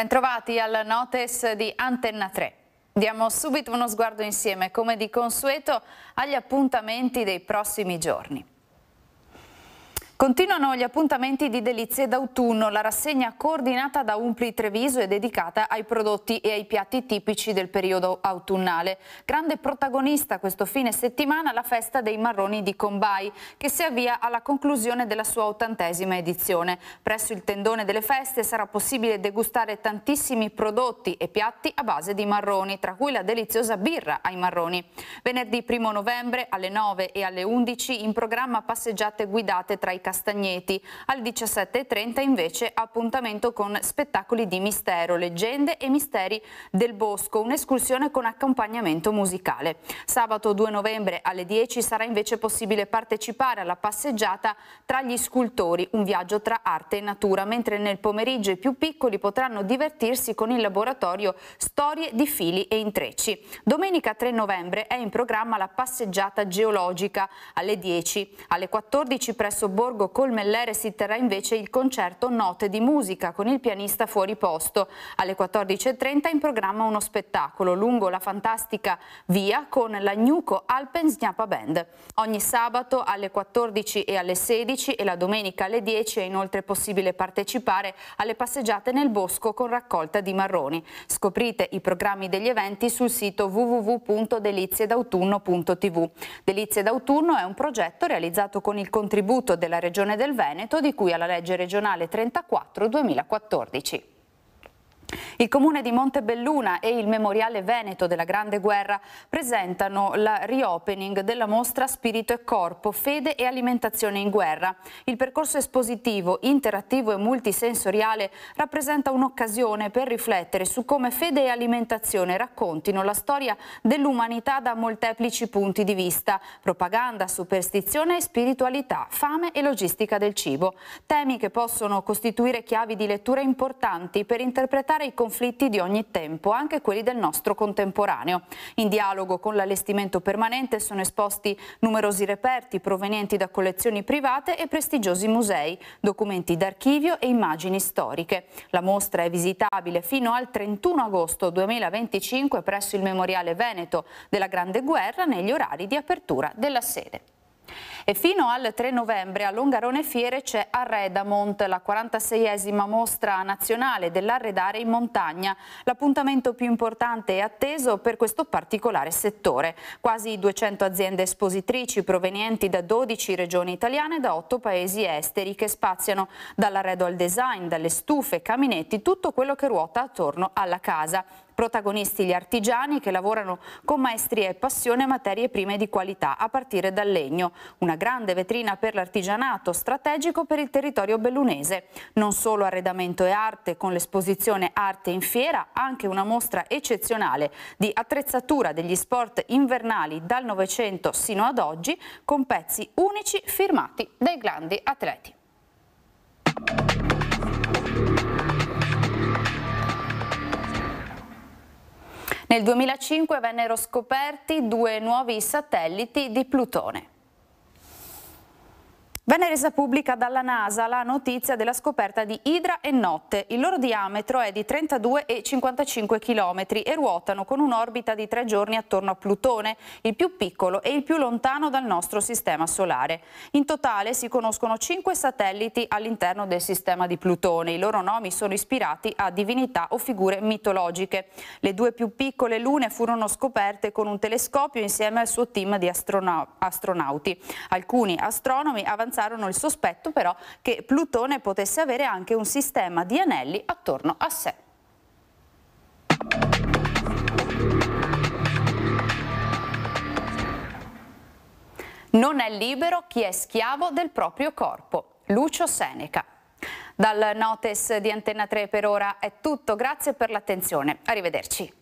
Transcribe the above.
Bentrovati al Notes di Antenna 3. Diamo subito uno sguardo insieme, come di consueto, agli appuntamenti dei prossimi giorni. Continuano gli appuntamenti di Delizie d'autunno. La rassegna coordinata da Umpli Treviso e dedicata ai prodotti e ai piatti tipici del periodo autunnale. Grande protagonista questo fine settimana la festa dei marroni di Combai, che si avvia alla conclusione della sua ottantesima edizione. Presso il tendone delle feste sarà possibile degustare tantissimi prodotti e piatti a base di marroni, tra cui la deliziosa birra ai marroni. Venerdì 1 novembre alle 9 e alle 11 in programma passeggiate guidate tra i canali Castagneti. Alle 17.30 invece appuntamento con spettacoli di mistero, leggende e misteri del bosco, un'escursione con accompagnamento musicale. Sabato 2 novembre alle 10 sarà invece possibile partecipare alla passeggiata tra gli scultori, un viaggio tra arte e natura, mentre nel pomeriggio i più piccoli potranno divertirsi con il laboratorio Storie di fili e intrecci. Domenica 3 novembre è in programma la passeggiata geologica alle 10, alle 14 presso Borgo Borgo Colmellere si terrà invece il concerto Note di musica con il pianista fuori posto. Alle 14.30 in programma uno spettacolo lungo la fantastica via con la Gnuco Alpens Gnapa Band. Ogni sabato alle 14 e alle 16 e la domenica alle 10 è inoltre possibile partecipare alle passeggiate nel bosco con raccolta di marroni. Scoprite i programmi degli eventi sul sito www.delizied'autunno.tv. Delizie d'autunno è un progetto realizzato con il contributo della Regione Regione del Veneto di cui alla legge regionale 34 2014. Il comune di Montebelluna e il Memoriale Veneto della Grande Guerra presentano la reopening della mostra Spirito e Corpo, Fede e Alimentazione in Guerra. Il percorso espositivo, interattivo e multisensoriale rappresenta un'occasione per riflettere su come fede e alimentazione raccontino la storia dell'umanità da molteplici punti di vista, propaganda, superstizione e spiritualità, fame e logistica del cibo. Temi che possono costituire chiavi di lettura importanti per interpretare affrontare i conflitti di ogni tempo, anche quelli del nostro contemporaneo. In dialogo con l'allestimento permanente sono esposti numerosi reperti provenienti da collezioni private e prestigiosi musei, documenti d'archivio e immagini storiche. La mostra è visitabile fino al 31 agosto 2025 presso il Memoriale Veneto della Grande Guerra negli orari di apertura della sede. E fino al 3 novembre a Longarone Fiere c'è Arredamont, la 46esima mostra nazionale dell'arredare in montagna, l'appuntamento più importante e atteso per questo particolare settore. Quasi 200 aziende espositrici provenienti da 12 regioni italiane e da 8 paesi esteri che spaziano dall'arredo al design, dalle stufe, caminetti, tutto quello che ruota attorno alla casa. Protagonisti gli artigiani che lavorano con maestria e passione materie prime di qualità, a partire dal legno. Una grande vetrina per l'artigianato, strategico per il territorio bellunese. Non solo arredamento e arte, con l'esposizione Arte in Fiera, anche una mostra eccezionale di attrezzatura degli sport invernali dal Novecento sino ad oggi, con pezzi unici firmati dai grandi atleti. Nel 2005 vennero scoperti due nuovi satelliti di Plutone. Venne resa pubblica dalla NASA la notizia della scoperta di Idra e Notte. Il loro diametro è di 32,55 km e ruotano con un'orbita di tre giorni attorno a Plutone, il più piccolo e il più lontano dal nostro sistema solare. In totale si conoscono cinque satelliti all'interno del sistema di Plutone. I loro nomi sono ispirati a divinità o figure mitologiche. Le due più piccole lune furono scoperte con un telescopio insieme al suo team di astronauti. Alcuni astronomi avanzati avanzarono il sospetto però che Plutone potesse avere anche un sistema di anelli attorno a sé. Non è libero chi è schiavo del proprio corpo. Lucio Seneca. Dal Notes di Antenna 3 per ora è tutto, grazie per l'attenzione, arrivederci.